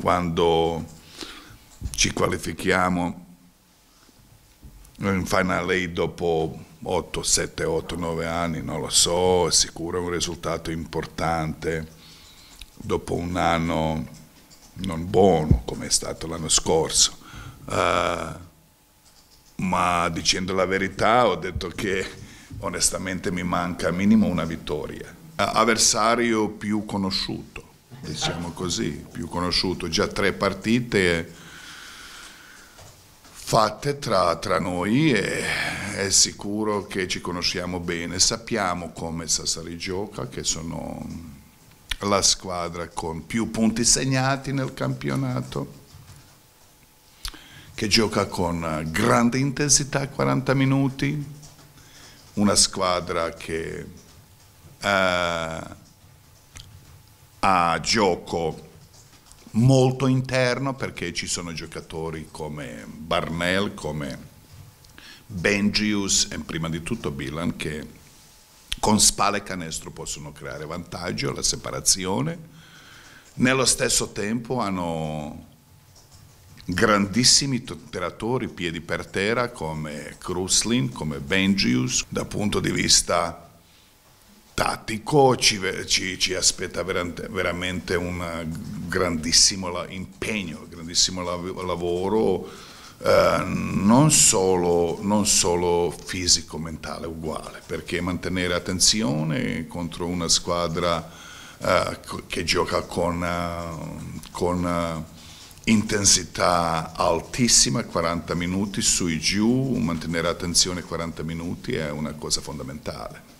quando ci qualifichiamo in Final 8 dopo 8, 7, 8, 9 anni, non lo so, è sicuro un risultato importante dopo un anno non buono come è stato l'anno scorso. Uh, ma dicendo la verità ho detto che onestamente mi manca minimo una vittoria. Avversario più conosciuto, diciamo così, più conosciuto, già tre partite fatte tra, tra noi e è sicuro che ci conosciamo bene, sappiamo come Sassari gioca, che sono la squadra con più punti segnati nel campionato, che gioca con grande intensità 40 minuti, una squadra che... Uh, a gioco molto interno perché ci sono giocatori come Barnell, come Benjius e prima di tutto Bilan che con spalle e canestro possono creare vantaggio, la separazione. Nello stesso tempo hanno grandissimi tiratori piedi per terra come Kruslin, come Benjius, dal punto di vista tattico, ci, ci, ci aspetta veramente, veramente un eh, grandissimo impegno, un grandissimo lavoro, eh, non, solo, non solo fisico, mentale, uguale, perché mantenere attenzione contro una squadra eh, che gioca con, eh, con eh, intensità altissima, 40 minuti su e giù, mantenere attenzione 40 minuti è una cosa fondamentale.